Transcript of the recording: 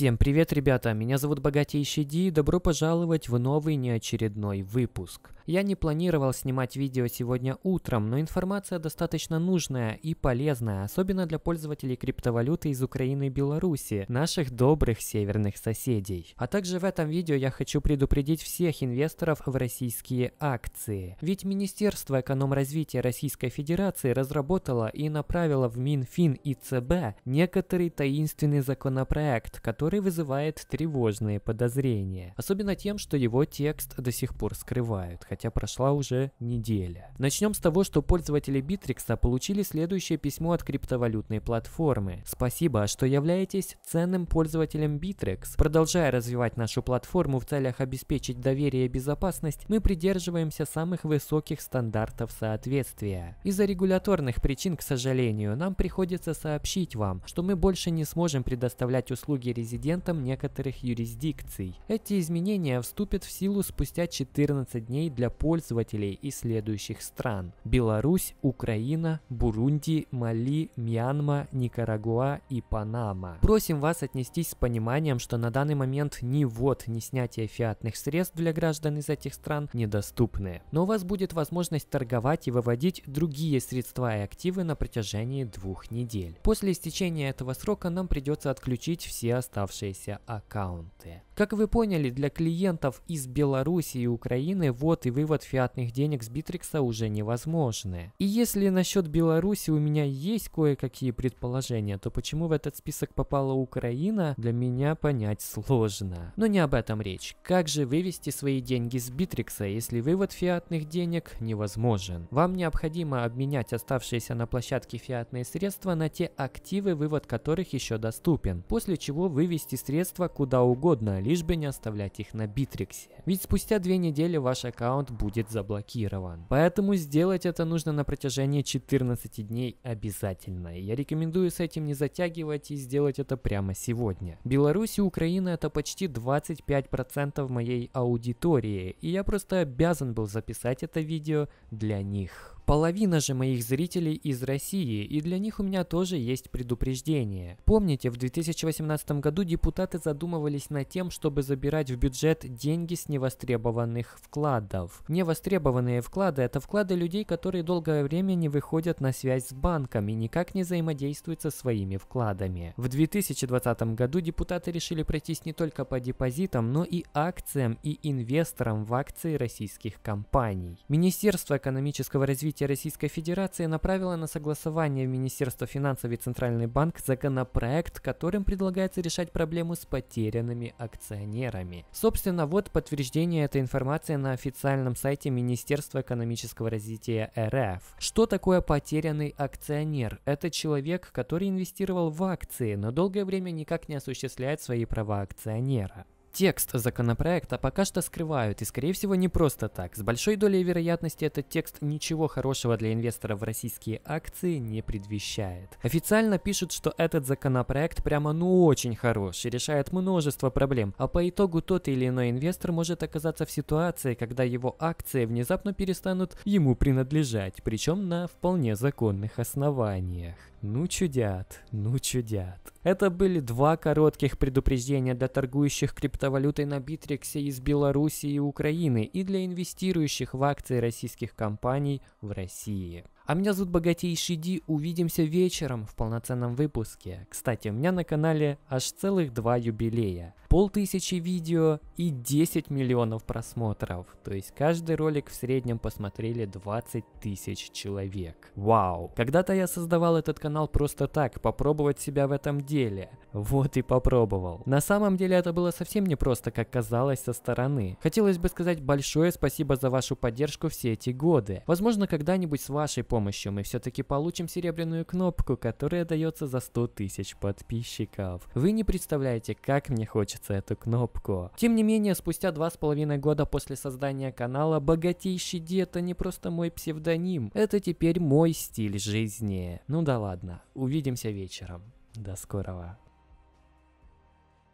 Всем привет, ребята! Меня зовут Богатейший Ди, и добро пожаловать в новый неочередной выпуск. Я не планировал снимать видео сегодня утром, но информация достаточно нужная и полезная, особенно для пользователей криптовалюты из Украины и Беларуси, наших добрых северных соседей. А также в этом видео я хочу предупредить всех инвесторов в российские акции. Ведь Министерство развития Российской Федерации разработало и направило в Минфин и ЦБ некоторый таинственный законопроект, который вызывает тревожные подозрения. Особенно тем, что его текст до сих пор скрывают, хотя прошла уже неделя. Начнем с того, что пользователи Битрикса получили следующее письмо от криптовалютной платформы. Спасибо, а что являетесь ценным пользователем Bittrex. Продолжая развивать нашу платформу в целях обеспечить доверие и безопасность, мы придерживаемся самых высоких стандартов соответствия. Из-за регуляторных причин, к сожалению, нам приходится сообщить вам, что мы больше не сможем предоставлять услуги резидентам некоторых юрисдикций. Эти изменения вступят в силу спустя 14 дней для пользователей из следующих стран. Беларусь, Украина, Бурунди, Мали, Мьянма, Никарагуа и Панама. Просим вас отнестись с пониманием, что на данный момент ни ввод, ни снятие фиатных средств для граждан из этих стран недоступны. Но у вас будет возможность торговать и выводить другие средства и активы на протяжении двух недель. После истечения этого срока нам придется отключить все оставшиеся аккаунты. Как вы поняли, для клиентов из Беларуси и Украины вот и вывод фиатных денег с Битрикса уже невозможны. И если насчет Беларуси у меня есть кое-какие предположения, то почему в этот список попала Украина, для меня понять сложно. Но не об этом речь. Как же вывести свои деньги с Битрикса, если вывод фиатных денег невозможен? Вам необходимо обменять оставшиеся на площадке фиатные средства на те активы, вывод которых еще доступен, после чего вывести средства куда угодно, лишь бы не оставлять их на Битриксе. Ведь спустя две недели ваш аккаунт аккаунт будет заблокирован. Поэтому сделать это нужно на протяжении 14 дней обязательно. я рекомендую с этим не затягивать и сделать это прямо сегодня. Беларусь и Украина это почти 25% моей аудитории, и я просто обязан был записать это видео для них. Половина же моих зрителей из России, и для них у меня тоже есть предупреждение. Помните, в 2018 году депутаты задумывались над тем, чтобы забирать в бюджет деньги с невостребованных вкладов. Невостребованные вклады – это вклады людей, которые долгое время не выходят на связь с банками, никак не взаимодействуют со своими вкладами. В 2020 году депутаты решили пройтись не только по депозитам, но и акциям и инвесторам в акции российских компаний. Министерство экономического развития власти Российской Федерации направила на согласование в Министерство финансов и Центральный банк законопроект, которым предлагается решать проблему с потерянными акционерами. Собственно, вот подтверждение этой информации на официальном сайте Министерства экономического развития РФ. Что такое потерянный акционер? Это человек, который инвестировал в акции, но долгое время никак не осуществляет свои права акционера. Текст законопроекта пока что скрывают, и скорее всего не просто так. С большой долей вероятности этот текст ничего хорошего для инвесторов в российские акции не предвещает. Официально пишут, что этот законопроект прямо ну очень хорош и решает множество проблем, а по итогу тот или иной инвестор может оказаться в ситуации, когда его акции внезапно перестанут ему принадлежать, причем на вполне законных основаниях. Ну чудят, ну чудят. Это были два коротких предупреждения для торгующих криптовалютой на Битриксе из Беларуси и Украины и для инвестирующих в акции российских компаний в России. А меня зовут Богатейший Ди, увидимся вечером в полноценном выпуске. Кстати, у меня на канале аж целых два юбилея. Полтысячи видео и 10 миллионов просмотров. То есть каждый ролик в среднем посмотрели 20 тысяч человек. Вау! Когда-то я создавал этот канал просто так, попробовать себя в этом деле. Вот и попробовал. На самом деле это было совсем не просто, как казалось со стороны. Хотелось бы сказать большое спасибо за вашу поддержку все эти годы. Возможно, когда-нибудь с вашей помощью помощью мы все-таки получим серебряную кнопку, которая дается за 100 тысяч подписчиков. Вы не представляете, как мне хочется эту кнопку. Тем не менее, спустя два с половиной года после создания канала, богатейший Ди это а не просто мой псевдоним, это теперь мой стиль жизни. Ну да ладно, увидимся вечером. До скорого.